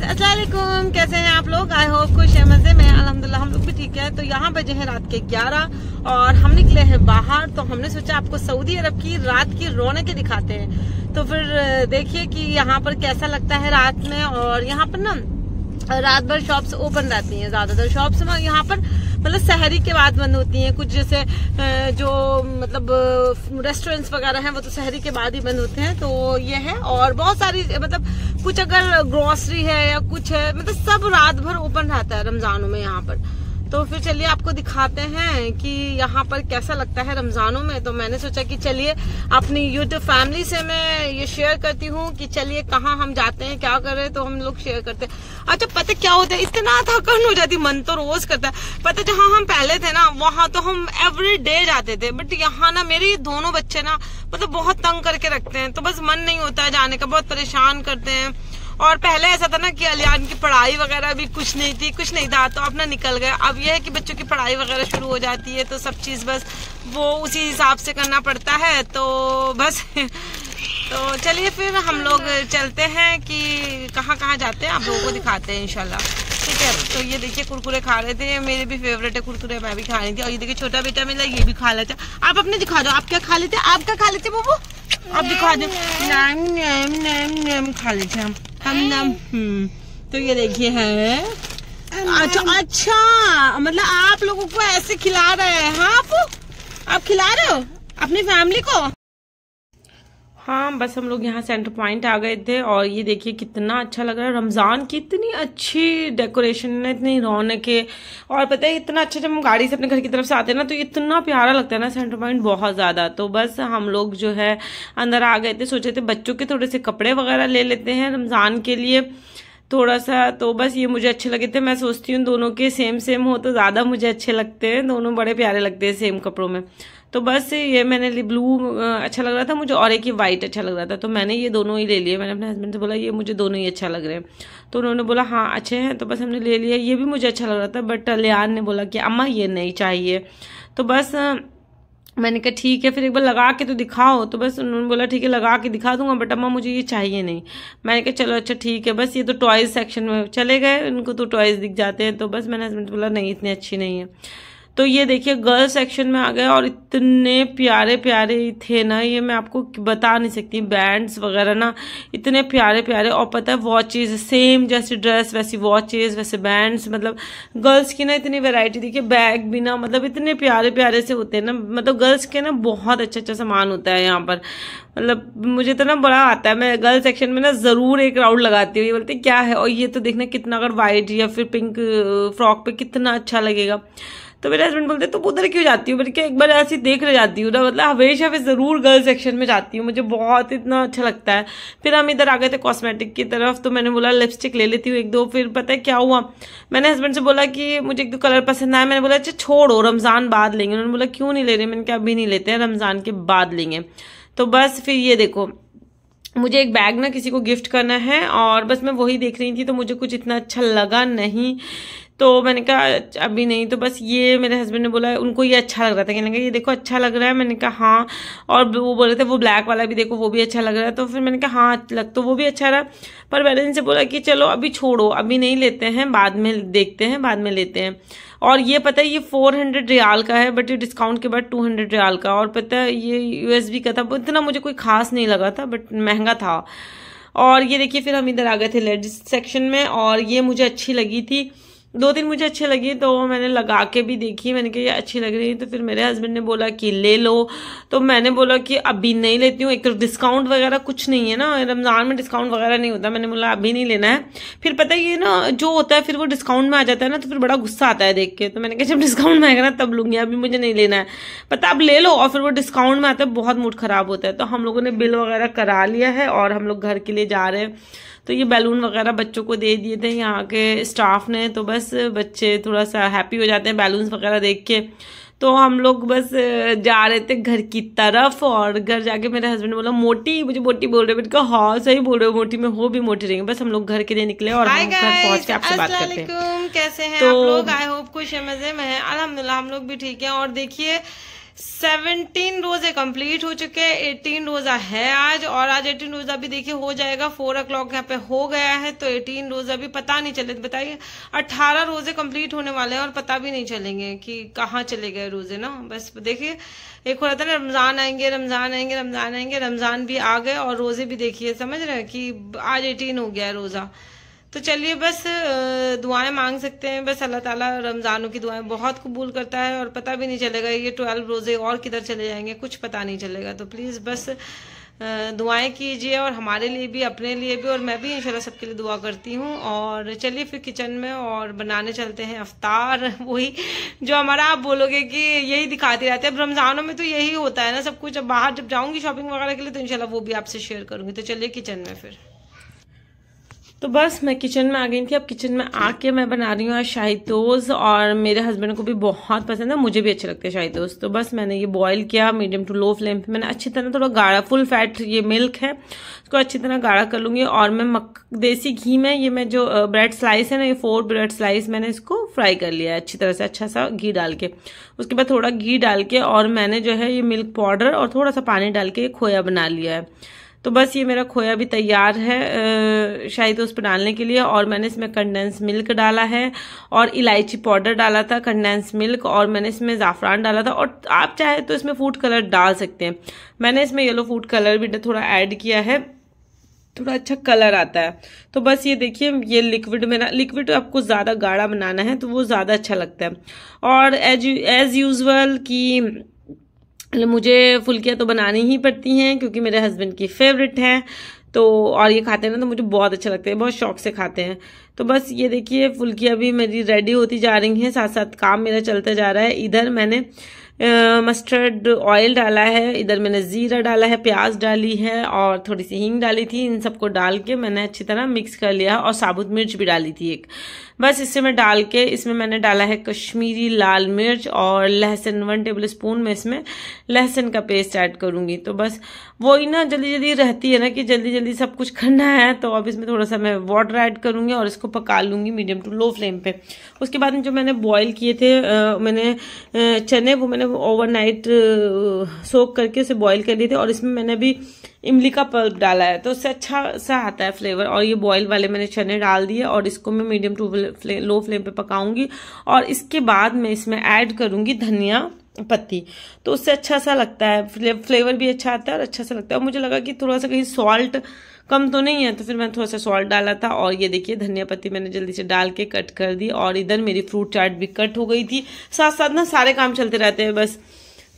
guys अस्सलाम कैसे हैं आप लोग आई होप खुश है मज़े में अलहमदिल्ला हम लोग भी ठीक है तो यहाँ बजे हैं रात के 11 और हम निकले हैं बाहर तो हमने सोचा आपको सऊदी अरब की रात की रौनकें दिखाते हैं तो फिर देखिए कि यहाँ पर कैसा लगता है रात में और यहाँ पर ना रात भर शॉप्स ओपन रहती हैं ज़्यादातर शॉप्स यहाँ पर मतलब शहरी के बाद बंद होती हैं कुछ जैसे जो मतलब रेस्टोरेंट्स वगैरह हैं वो तो शहरी के बाद ही बंद होते हैं तो ये है और बहुत सारी मतलब कुछ अगर ग्रोसरी है या कुछ है मतलब सब रात भर ओपन रहता है रमजानों में यहाँ पर तो फिर चलिए आपको दिखाते हैं कि यहाँ पर कैसा लगता है रमज़ानों में तो मैंने सोचा कि चलिए अपनी यूट्यूब फैमिली से मैं ये शेयर करती हूँ कि चलिए कहाँ हम जाते हैं क्या कर रहे हैं तो हम लोग शेयर करते हैं अच्छा पता क्या होता है इतना थकन हो जाती मन तो रोज करता है पता जहाँ हम पहले थे ना वहाँ तो हम एवरी डे जाते थे बट यहाँ ना मेरे दोनों बच्चे ना मतलब बहुत तंग करके रखते हैं तो बस मन नहीं होता है जाने का बहुत परेशान करते हैं और पहले ऐसा था ना कि अलियान की पढ़ाई वगैरह भी कुछ नहीं थी कुछ नहीं था तो अपना निकल गया अब यह है कि बच्चों की पढ़ाई वगैरह शुरू हो जाती है तो सब चीज़ बस वो उसी हिसाब से करना पड़ता है तो बस तो चलिए फिर हम लोग चलते हैं कि कहाँ कहाँ जाते हैं आप लोगों को दिखाते हैं इनशाला ठीक है तो ये देखिए कुरकुरे खा रहे थे मेरे भी फेवरेट है कुरकुरे मैं भी खा रही थी और ये देखिए छोटा बेटा मेरा ये भी खा लेता आप अपने दिखा दो आप क्या खा लेते आप क्या खा लेते बबू आप दिखा दो नाम नाम नाम नाम खा लेते हम हम नम हम्म, तो ये देखिए है अच्छा अच्छा मतलब आप लोगों को ऐसे खिला रहे हैं हाँ आप आप खिला रहे हो अपनी फैमिली को हाँ बस हम लोग यहाँ सेंटर पॉइंट आ गए थे और ये देखिए कितना अच्छा लग रहा है रमज़ान की इतनी अच्छी डेकोरेशन है इतनी रौनक है और पता है इतना अच्छा जब हम गाड़ी से अपने घर की तरफ से आते हैं ना तो इतना प्यारा लगता है ना सेंटर पॉइंट बहुत ज़्यादा तो बस हम लोग जो है अंदर आ गए थे सोचे थे बच्चों के थोड़े से कपड़े वगैरह ले लेते हैं रमज़ान के लिए थोड़ा सा तो बस ये मुझे अच्छे लगे थे मैं सोचती हूँ दोनों के सेम सेम हो तो ज़्यादा मुझे अच्छे लगते हैं दोनों बड़े प्यारे लगते हैं सेम कपड़ों में तो बस ये मैंने ब्लू अच्छा लग रहा था मुझे और एक ही वाइट अच्छा लग रहा था तो मैंने ये दोनों ही ले लिए मैंने अपने हस्बैंड से बोला ये मुझे दोनों ही अच्छा लग रहे हैं तो उन्होंने बोला हाँ अच्छे हैं तो बस हमने ले लिया ये भी मुझे अच्छा लग रहा था बट लियान ने बोला कि अम्मा ये नहीं चाहिए तो बस मैंने कहा ठीक है फिर एक बार लगा के तो दिखाओ तो बस उन्होंने बोला ठीक है लगा के दिखा दूंगा बट अम्मा मुझे ये चाहिए नहीं मैंने कहा चलो अच्छा ठीक है बस ये तो टॉयज़ सेक्शन में चले गए उनको तो टॉयज़ दिख जाते हैं तो बस मैंने हस्बैंड बोला नहीं इतनी अच्छी नहीं है तो ये देखिए गर्ल सेक्शन में आ गए और इतने प्यारे प्यारे थे ना ये मैं आपको बता नहीं सकती बैंड्स वगैरह ना इतने प्यारे प्यारे और पता है वॉचेज सेम जैसी ड्रेस वैसी वॉचेज वैसे बैंड्स मतलब गर्ल्स की ना इतनी वेराइटी देखिए बैग भी ना मतलब इतने प्यारे प्यारे से होते हैं ना मतलब गर्ल्स के ना बहुत अच्छा अच्छा सामान होता है यहाँ पर मतलब मुझे तो ना बड़ा आता है मैं गर्ल सेक्शन में ना ज़रूर एक राउंड लगाती हूँ ये बोलते क्या है और ये तो देखना कितना अगर वाइट या फिर पिंक फ्रॉक पे कितना अच्छा लगेगा तो मेरे हस्बैंड बोलते तो उधर क्यों जाती हूँ बल्कि एक बार ऐसी देख रह जाती हूँ ना मतलब हमेशा फिर ज़रूर गर्ल्स सेक्शन में जाती हूँ मुझे बहुत इतना अच्छा लगता है फिर हम इधर आ गए थे कॉस्मेटिक की तरफ तो मैंने बोला लिपस्टिक ले लेती हूँ एक दो फिर पता है क्या हुआ मैंने हस्बैंड से बोला कि मुझे एक दो कलर पसंद आया मैंने बोला अच्छा छोड़ो रमज़ान बाद लेंगे उन्होंने बोला क्यों नहीं ले रहे मैंने कहा अभी नहीं लेते हैं रमज़ान के बाद लेंगे तो बस फिर ये देखो मुझे एक बैग ना किसी को गिफ्ट करना है और बस मैं वही देख रही थी तो मुझे कुछ इतना अच्छा लगा नहीं तो मैंने कहा अभी नहीं तो बस ये मेरे हस्बैंड ने बोला उनको ये अच्छा लग रहा था कहने लगा ये देखो अच्छा लग रहा है मैंने कहा हाँ और वो बोल रहे थे वो ब्लैक वाला भी देखो वो भी अच्छा लग रहा है तो फिर मैंने कहा हाँ लग तो वो भी अच्छा रहा पर मैंने इनसे बोला कि चलो अभी छोड़ो अभी नहीं लेते हैं बाद में देखते हैं बाद में लेते हैं और ये पता है ये फोर हंड्रेड रियाल का है बट ये डिस्काउंट के बाद टू हंड्रेड रियाल का और पता है ये यूएसबी का था इतना मुझे कोई खास नहीं लगा था बट महंगा था और ये देखिए फिर हम इधर आ गए थे लेडीज सेक्शन में और ये मुझे अच्छी लगी थी दो तीन मुझे अच्छे लगी तो मैंने लगा के भी देखी मैंने कहा ये अच्छी लग रही है तो फिर मेरे हस्बैंड ने बोला कि ले लो तो मैंने बोला कि अभी नहीं लेती हूँ एक तो डिस्काउंट वगैरह कुछ नहीं है ना रमज़ान में डिस्काउंट वगैरह नहीं होता मैंने बोला अभी नहीं लेना है फिर पता है ये ना जो होता है फिर वो डिस्काउंट में आ जाता है ना तो फिर बड़ा गुस्सा आता है देख के तो मैंने कहा जब डिस्काउंट में आएगा ना तब लूँगी अभी मुझे नहीं लेना है पता अब ले लो और फिर वो डिस्काउंट में आता है बहुत मूड ख़राब होता है तो हम लोगों ने बिल वगैरह करा लिया है और हम लोग घर के लिए जा रहे हैं तो ये बैलून वगैरह बच्चों को दे दिए थे यहाँ के स्टाफ ने तो बस बच्चे थोड़ा सा हैप्पी हो जाते हैं बैलून्स वगैरह देख के तो हम लोग बस जा रहे थे घर की तरफ और घर जाके मेरे हस्बैंड बोला मोटी मुझे मोटी बोल रहे हैं कहा हाँ सही बोल रहे हो मोटी में हो भी मोटी रहेंगे बस हम लोग घर के लिए निकले और हम घर पहुंच के आपसे बात करते हैं कैसे हैं तो, आप लोग आई होप खुश है मजे में है अलहमदुल्ला हम लोग भी ठीक है और देखिए सेवनटीन रोजे कंप्लीट हो चुके हैं एटीन रोजा है आज और आज एटीन रोजा भी देखिए हो जाएगा फोर ओ क्लॉक यहाँ पे हो गया है तो एटीन रोजा भी पता नहीं चले तो बताइए अट्ठारह रोजे कंप्लीट होने वाले हैं और पता भी नहीं चलेंगे कि कहाँ चले गए रोजे ना बस देखिए एक हो रहा था ना रमजान आएंगे रमजान आएंगे रमजान आएंगे रमजान भी आ गए और रोजे भी देखिए समझ रहे हैं कि आज एटीन हो गया है रोजा तो चलिए बस दुआएं मांग सकते हैं बस अल्लाह ताला रमज़ानों की दुआएं बहुत कबूल करता है और पता भी नहीं चलेगा ये ट्वेल्व रोज़े और किधर चले जाएंगे कुछ पता नहीं चलेगा तो प्लीज़ बस दुआएं कीजिए और हमारे लिए भी अपने लिए भी और मैं भी इंशाल्लाह सबके लिए दुआ करती हूँ और चलिए फिर किचन में और बनाने चलते हैं अफ्तार वही जो हमारा आप बोलोगे कि यही दिखाते रहते हैं अब रमज़ानों में तो यही होता है ना सब कुछ अब बाहर जब जाऊँगी शॉपिंग वगैरह के लिए तो इंशाल्लाह वो भी आपसे शेयर करूँगी तो चलिए किचन में फिर तो बस मैं किचन में आ गई थी अब किचन में आके मैं बना रही हूँ आज शाही टोस्ट और मेरे हस्बैंड को भी बहुत पसंद है मुझे भी अच्छे लगते हैं शाही टोस्ट तो बस मैंने ये बॉईल किया मीडियम टू लो फ्लेम पे मैंने अच्छी तरह थोड़ा गाढ़ा फुल फैट ये मिल्क है इसको अच्छी तरह गाढ़ा कर लूँगी और मैं मक देसी घी में ये मैं जो ब्रेड स्लाइस है ना ये फोर ब्रेड स्लाइस मैंने इसको फ्राई कर लिया है अच्छी तरह से अच्छा सा घी डाल के उसके बाद थोड़ा घी डाल के और मैंने जो है ये मिल्क पाउडर और थोड़ा सा पानी डाल के खोया बना लिया है तो बस ये मेरा खोया भी तैयार है शायद उस पर डालने के लिए और मैंने इसमें कंडेंस मिल्क डाला है और इलायची पाउडर डाला था कंडेंस मिल्क और मैंने इसमें ज़ाफ़रान डाला था और आप चाहे तो इसमें फूड कलर डाल सकते हैं मैंने इसमें येलो फूड कलर भी थोड़ा ऐड किया है थोड़ा अच्छा कलर आता है तो बस ये देखिए ये लिक्विड मेरा लिक्विड आपको ज़्यादा गाढ़ा बनाना है तो वो ज़्यादा अच्छा लगता है और एज एज़ यूज़ुअल की मतलब मुझे फुल्कियाँ तो बनानी ही पड़ती हैं क्योंकि मेरे हस्बैंड की फेवरेट हैं तो और ये खाते हैं ना तो मुझे बहुत अच्छा लगता है बहुत शौक से खाते हैं तो बस ये देखिए फुल्कियाँ भी मेरी रेडी होती जा रही हैं साथ साथ काम मेरा चलता जा रहा है इधर मैंने मस्टर्ड ऑयल डाला है इधर मैंने ज़ीरा डाला है प्याज डाली है और थोड़ी सी हींग डाली थी इन सबको डाल के मैंने अच्छी तरह मिक्स कर लिया और साबुत मिर्च भी डाली थी एक बस इससे मैं डाल के इसमें मैंने डाला है कश्मीरी लाल मिर्च और लहसुन वन टेबल स्पून मैं इसमें लहसुन का पेस्ट ऐड करूँगी तो बस वो ना जल्दी जल्दी रहती है ना कि जल्दी जल्दी सब कुछ करना है तो अब इसमें थोड़ा सा मैं वाटर ऐड करूँगी और इसको पका लूँगी मीडियम टू लो फ्लेम पे उसके बाद में जो मैंने बॉईल किए थे आ, मैंने चने वो मैंने ओवरनाइट सोक करके उसे बॉईल कर लिए थे और इसमें मैंने अभी इमली का पल्प डाला है तो उससे अच्छा सा आता है फ्लेवर और ये बॉयल वाले मैंने चने डाल दिए और इसको मैं मीडियम टू फ्ले, लो फ्लेम पे पकाऊंगी और इसके बाद मैं इसमें ऐड करूंगी धनिया पत्ती तो उससे अच्छा सा लगता है फ्लेवर भी अच्छा आता है और अच्छा सा लगता है और मुझे लगा कि थोड़ा सा कहीं सॉल्ट कम तो नहीं है तो फिर मैंने थोड़ा सा सॉल्ट डाला था और ये देखिए धनिया पत्ती मैंने जल्दी से डाल के कट कर दी और इधर मेरी फ्रूट चाट भी कट हो गई थी साथ साथ ना सारे काम चलते रहते हैं बस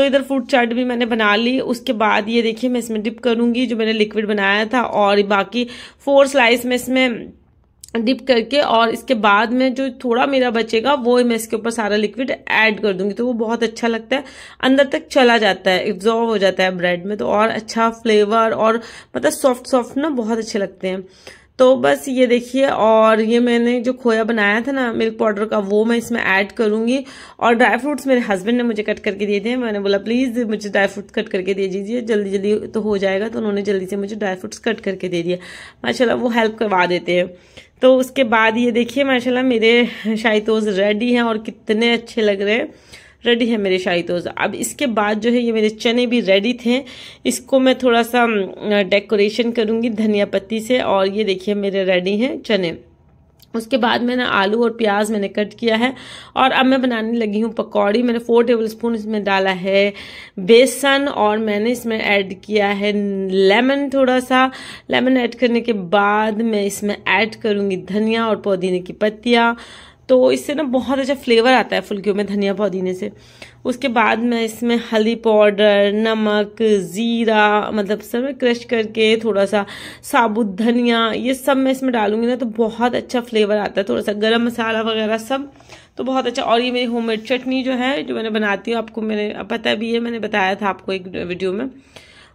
तो इधर फ्रूट चाट भी मैंने बना ली उसके बाद ये देखिए मैं इसमें डिप करूंगी जो मैंने लिक्विड बनाया था और बाकी फोर स्लाइस में इसमें डिप करके और इसके बाद में जो थोड़ा मेरा बचेगा वो मैं इसके ऊपर सारा लिक्विड ऐड कर दूंगी तो वो बहुत अच्छा लगता है अंदर तक चला जाता है एब्जॉर्व हो जाता है ब्रेड में तो और अच्छा फ्लेवर और मतलब सॉफ्ट सॉफ्ट ना बहुत अच्छे लगते हैं तो बस ये देखिए और ये मैंने जो खोया बनाया था ना मिल्क पाउडर का वो मैं इसमें ऐड करूंगी और ड्राई फ्रूट्स मेरे हस्बैंड ने मुझे कट करके दिए थे मैंने बोला प्लीज़ मुझे ड्राई फ्रूट्स कट करके दे दीजिए जल्दी जल्दी तो हो जाएगा तो उन्होंने जल्दी से मुझे ड्राई फ्रूट्स कट करके दे दिया माशाला वो हेल्प करवा देते हैं तो उसके बाद ये देखिए माशाला मेरे शायतोज रेडी हैं और कितने अच्छे लग रहे हैं रेडी है मेरे शाही तोज़ा अब इसके बाद जो है ये मेरे चने भी रेडी थे इसको मैं थोड़ा सा डेकोरेशन करूँगी धनिया पत्ती से और ये देखिए मेरे रेडी हैं चने उसके बाद मैंने आलू और प्याज मैंने कट किया है और अब मैं बनाने लगी हूँ पकौड़ी मैंने फोर टेबल स्पून इसमें डाला है बेसन और मैंने इसमें ऐड किया है लेमन थोड़ा सा लेमन ऐड करने के बाद मैं इसमें ऐड करूँगी धनिया और पुदीने की पत्तियाँ तो इससे ना बहुत अच्छा फ्लेवर आता है फुलकियों में धनिया पुदीने से उसके बाद मैं इसमें हल्दी पाउडर नमक ज़ीरा मतलब सब मैं क्रश करके थोड़ा सा साबुत धनिया ये सब मैं इसमें डालूंगी ना तो बहुत अच्छा फ्लेवर आता है थोड़ा सा गरम मसाला वगैरह सब तो बहुत अच्छा और ये मेरी होममेड चटनी जो है जो मैंने बनाती हूँ आपको मैंने पता भी है मैंने बताया था आपको एक वीडियो में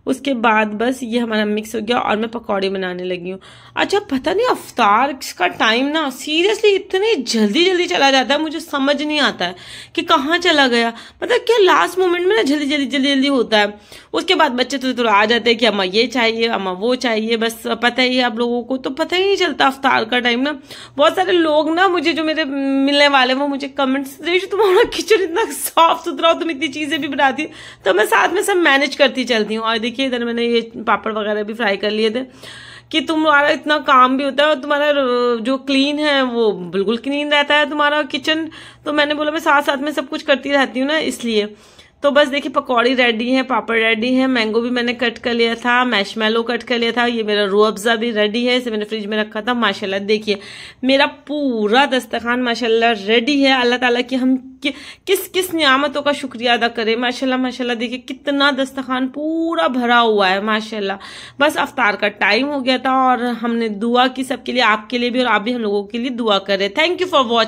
उसके बाद बस ये हमारा मिक्स हो गया और मैं पकौड़े बनाने लगी हूँ अच्छा पता नहीं अफ्तार का टाइम ना सीरियसली इतने जल्दी जल्दी चला जाता है मुझे समझ नहीं आता है कि कहाँ चला गया मतलब क्या लास्ट मोमेंट में ना जल्दी जल्दी जल्दी जल्दी होता है उसके बाद बच्चे थोड़े तो थोड़े आ जाते हैं कि अम्मा ये चाहिए अम्मा वो चाहिए बस पता ही है आप लोगों को तो पता ही नहीं चलता अफ्तार का टाइम ना बहुत सारे लोग ना मुझे जो मेरे मिलने वाले वो मुझे कमेंट्स देखिए तुम्हारा किचन इतना साफ सुथरा हो तुम इतनी चीज़ें भी बनाती हो तो मैं साथ में सब मैनेज करती चलती हूँ और देखिए इधर मैंने ये पापड़ वगैरह भी फ्राई कर लिए थे कि तुम्हारा इतना काम भी होता है और तुम्हारा जो क्लीन है वो बिल्कुल क्लीन रहता है तुम्हारा किचन तो मैंने बोला मैं साथ साथ में सब कुछ करती रहती हूँ ना इसलिए तो बस देखिए पकौड़ी रेडी है पापड़ रेडी है मैंगो भी मैंने कट कर लिया था मैशमेलो कट कर लिया था ये मेरा रू अफजा भी रेडी है इसे मैंने फ्रिज में रखा था माशाल्लाह देखिए मेरा पूरा दस्तखान माशाल्लाह रेडी है अल्लाह ताला की हम कि, किस किस नियामतों का शुक्रिया अदा करें माशाल्लाह माशाल्लाह देखिए कितना दस्तखान पूरा भरा हुआ है माशाल्लाह बस अफ्तार का टाइम हो गया था और हमने दुआ की सबके लिए आपके लिए भी और आप भी हम लोगों के लिए दुआ करें थैंक यू फॉर वॉच